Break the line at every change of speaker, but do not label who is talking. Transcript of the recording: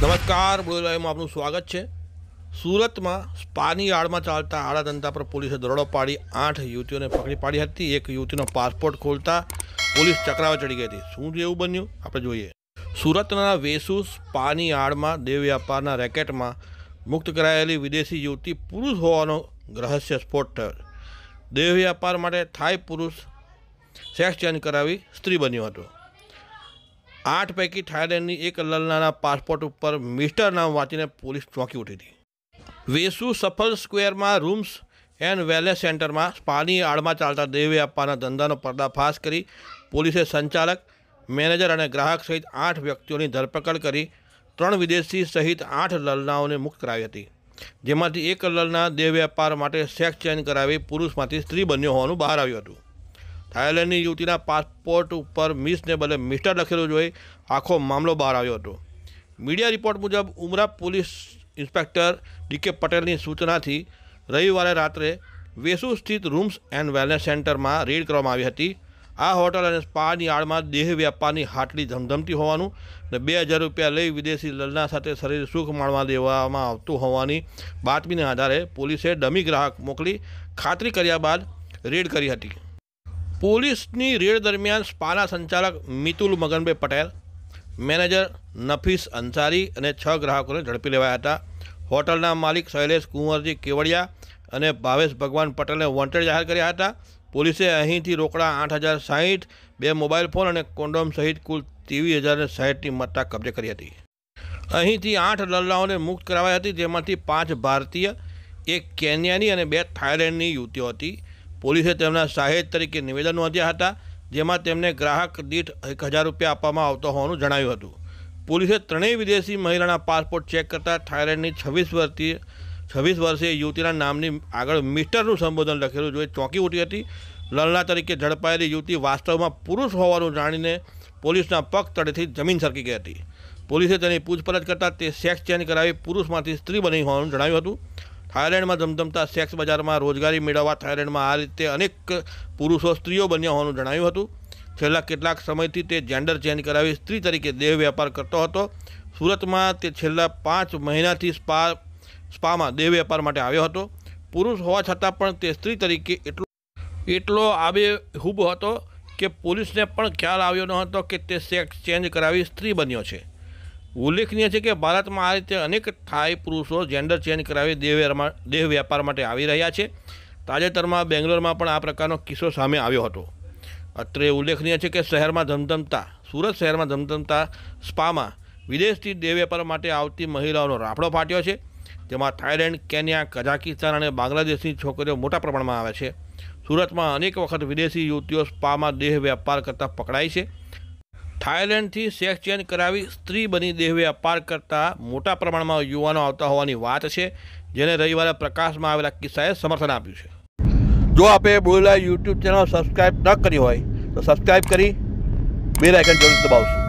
નમસ્કાર બડોદરામાં આપનું સ્વાગત છે સુરતમાં સ્પાની આડમાં ચાલતા આડા ધંધા પર પોલીસે દરોડો પાડી આઠ યુવતીઓને પકડી પાડી હતી એક યુવતીનો પાસપોર્ટ ખોલતા પોલીસ ચક્રાવા ચડી ગઈ હતી શું એવું બન્યું આપણે જોઈએ સુરતના વેસુ સ્પાની આડમાં દેવ વ્યાપારના રેકેટમાં મુક્ત કરાયેલી વિદેશી યુવતી પુરુષ હોવાનો રહસ્ય સ્ફોટ થયો દેહ વ્યાપાર માટે થાય પુરુષ સેક્સ ચેન્જ કરાવી સ્ત્રી બન્યો હતો આઠ પૈકી થાઈલેન્ડની એક લલનાના પાસપોર્ટ ઉપર મિસ્ટર નામ વાંચીને પોલીસ ચોંકી ઉઠી હતી વેસુ સફલ સ્ક્વેરમાં રૂમ્સ એન્ડ વેલનેસ સેન્ટરમાં સ્પાની આડમાં ચાલતા દેવે આપવાના ધંધાનો પર્દાફાશ કરી પોલીસે સંચાલક મેનેજર અને ગ્રાહક સહિત આઠ વ્યક્તિઓની ધરપકડ કરી ત્રણ વિદેશી સહિત આઠ લલનાઓને મુક્ત કરાવી હતી જેમાંથી એક લલના દેહ વ્યાપાર માટે સેક્સ ચેન્જ કરાવી પુરુષમાંથી સ્ત્રી બન્યો હોવાનું બહાર આવ્યું હતું થાઇલેન્ડની યુવતીના પાસપોર્ટ ઉપર મિસને બદલે મિસ્ટર લખેલું જોઈ આખો મામલો બહાર આવ્યો હતો મીડિયા રિપોર્ટ મુજબ ઉમરા પોલીસ ઇન્સ્પેક્ટર ડીકે પટેલની સૂચનાથી રવિવારે રાત્રે વેસુ સ્થિત રૂમ્સ એન્ડ વેલનેસ સેન્ટરમાં રેડ કરવામાં આવી હતી આ હોટલ અને સ્પાની આડમાં દેહ વ્યાપારની હાટલી ધમધમતી હોવાનું અને બે હજાર રૂપિયા લઈ વિદેશી લલના સાથે શરીર સુખ માણવા દેવામાં આવતું હોવાની બાતમીને આધારે પોલીસે ડમી ગ્રાહક મોકલી ખાતરી કર્યા બાદ રેડ કરી હતી પોલીસની રેડ દરમિયાન સ્પાના સંચાલક મિતુલ મગનભાઈ પટેલ મેનેજર નફીસ અંસારી અને છ ગ્રાહકોને ઝડપી લેવાયા હતા હોટલના માલિક શૈલેષ કુંવરજી કેવડિયા અને ભાવેશ ભગવાન પટેલને વોન્ટેડ જાહેર કર્યા હતા પોલીસે અહીંથી રોકડા આઠ હજાર સાહીઠ બે મોબાઈલ ફોન અને કોન્ડોમ સહિત કુલ ત્રેવીસ હજાર સાહીઠની મત્તા કબજે કરી હતી અહીંથી આઠ લલ્લાઓને મુક્ત કરાવાઈ હતી જેમાંથી પાંચ ભારતીય એક કેન્યાની અને બે થાઇલેન્ડની યુવતીઓ હતી પોલીસે તેમના સાહેબ તરીકે નિવેદન નોંધ્યા હતા જેમાં તેમને ગ્રાહક દીઠ એક હજાર રૂપિયા આપવામાં આવતો હોવાનું જણાવ્યું હતું પોલીસે ત્રણેય વિદેશી મહિલાના પાસપોર્ટ ચેક કરતાં થાઇલેન્ડની છવ્વીસ વર્ષથી છવ્વીસ વર્ષે યુવતીના નામની આગળ મિસ્ટરનું સંબોધન લખેલું જોઈ ચોંકી ઉઠી હતી લલના તરીકે ઝડપાયેલી યુવતી વાસ્તવમાં પુરુષ હોવાનું જાણીને પોલીસના પગ તળેથી જમીન સરકી ગઈ હતી પોલીસે તેની પૂછપરછ કરતાં તે સેક્સ ચેન્જ કરાવી પુરુષમાંથી સ્ત્રી બની હોવાનું જણાવ્યું હતું થાઇલેન્ડમાં ધમધમતા સેક્સ બજારમાં રોજગારી મેળવવા થાઇલેન્ડમાં આ રીતે અનેક પુરુષો સ્ત્રીઓ બન્યા હોવાનું જણાવ્યું હતું છેલ્લા કેટલાક સમયથી તે જેન્ડર ચેન્જ કરાવી સ્ત્રી તરીકે દેહ વેપાર કરતો હતો સુરતમાં તે છેલ્લા પાંચ મહિનાથી સ્પા સ્પામાં દેહ વ્યાપાર માટે આવ્યો હતો પુરુષ હોવા છતાં પણ તે સ્ત્રી તરીકે એટલો એટલો આબે હુબ હતો કે પોલીસને પણ ખ્યાલ આવ્યો ન હતો કે તે સેક્સ ચેન્જ કરાવી સ્ત્રી બન્યો છે ઉલ્લેખનીય છે કે ભારતમાં આ રીતે અનેક થાઈ પુરુષો જેન્ડર ચેન્જ કરાવી દેહવ્યારમાં દેહ વ્યાપાર માટે આવી રહ્યા છે તાજેતરમાં બેંગ્લોરમાં પણ આ પ્રકારનો કિસ્સો સામે આવ્યો હતો અત્રે ઉલ્લેખનીય છે કે શહેરમાં ધમધમતા સુરત શહેરમાં ધમધમતા સ્પામાં વિદેશથી દેહ વેપાર માટે આવતી મહિલાઓનો રાફડો ફાટ્યો છે જેમાં થાઈલેન્ડ કેન્યા કઝાકિસ્તાન અને બાંગ્લાદેશની છોકરીઓ મોટા પ્રમાણમાં આવે છે સુરતમાં અનેક વખત વિદેશી યુવતીઓ સ્પામાં દેહ વેપાર કરતાં પકડાય છે થાઇલેન્ડથી સેક્સ ચેન્જ કરાવી સ્ત્રી બની દેહવે અપાર કરતા મોટા પ્રમાણમાં યુવાનો આવતા હોવાની વાત છે જેને રવિવારે પ્રકાશમાં આવેલા કિસ્સાએ સમર્થન આપ્યું છે જો આપે બોલેલા યુટ્યુબ ચેનલ સબસ્ક્રાઈબ ન કરી હોય તો સબસ્ક્રાઈબ કરી બે આઇકન જરૂર દબાવશું